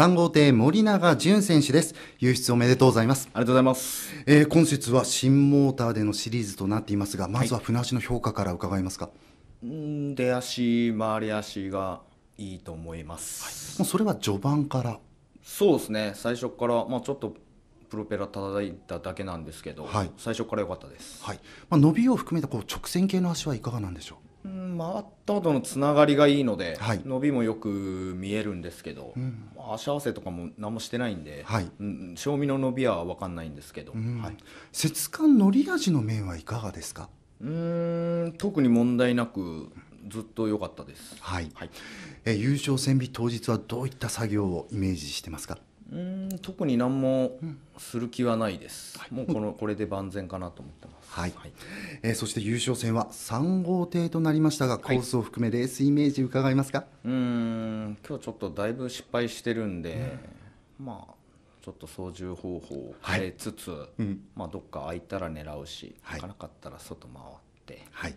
3号艇森永純選手です。輸出おめでとうございます。ありがとうございます。えー、今節は新モーターでのシリーズとなっていますが、まずは船足の評価から伺いますか。はい、出足、周り足がいいと思います。はい、もうそれは序盤から。そうですね。最初から、まあ、ちょっと。プロペラ叩いただけなんですけど、はい、最初から良かったです、はいまあ、伸びを含めたこう直線系の足はいかがなんでしょう回った後のつながりがいいので、はい、伸びもよく見えるんですけど、うん、足合わせとかも何もしてないんで、はいうん、正味の伸びは分かんないんですけど、んはい、節間のり味の面はいかがですかうん特に問題なくずっと良かったです、はいはいえ優勝戦日当日はどういった作業をイメージしてますかうん特に何もする気はないです、うんもうこのこれで万全かなと思ってます、はいはい、えー、そして優勝戦は3号艇となりましたが、コースを含めレースイメージ伺いますかうん今日ちょっとだいぶ失敗してるんで、うん、まあちょっと操縦方法を変えつつ、うん、まあ、どっか空いたら狙うし、はかなかったら外回ってはい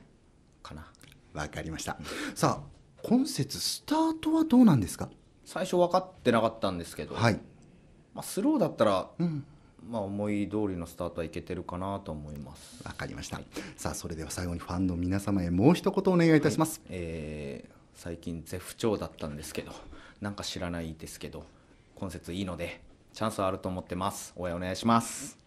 かなわ、かりましたさあ今節スタートはどうなんですか最初分かってなかったんですけど、はい、まあ、スローだったら、うん、まあ、思い通りのスタートはいけてるかなと思いますわかりました、はい、さあそれでは最後にファンの皆様へもう一言お願いいたします、はい、えー、最近絶不調だったんですけどなんか知らないですけど今節いいのでチャンスはあると思ってます応援お願いします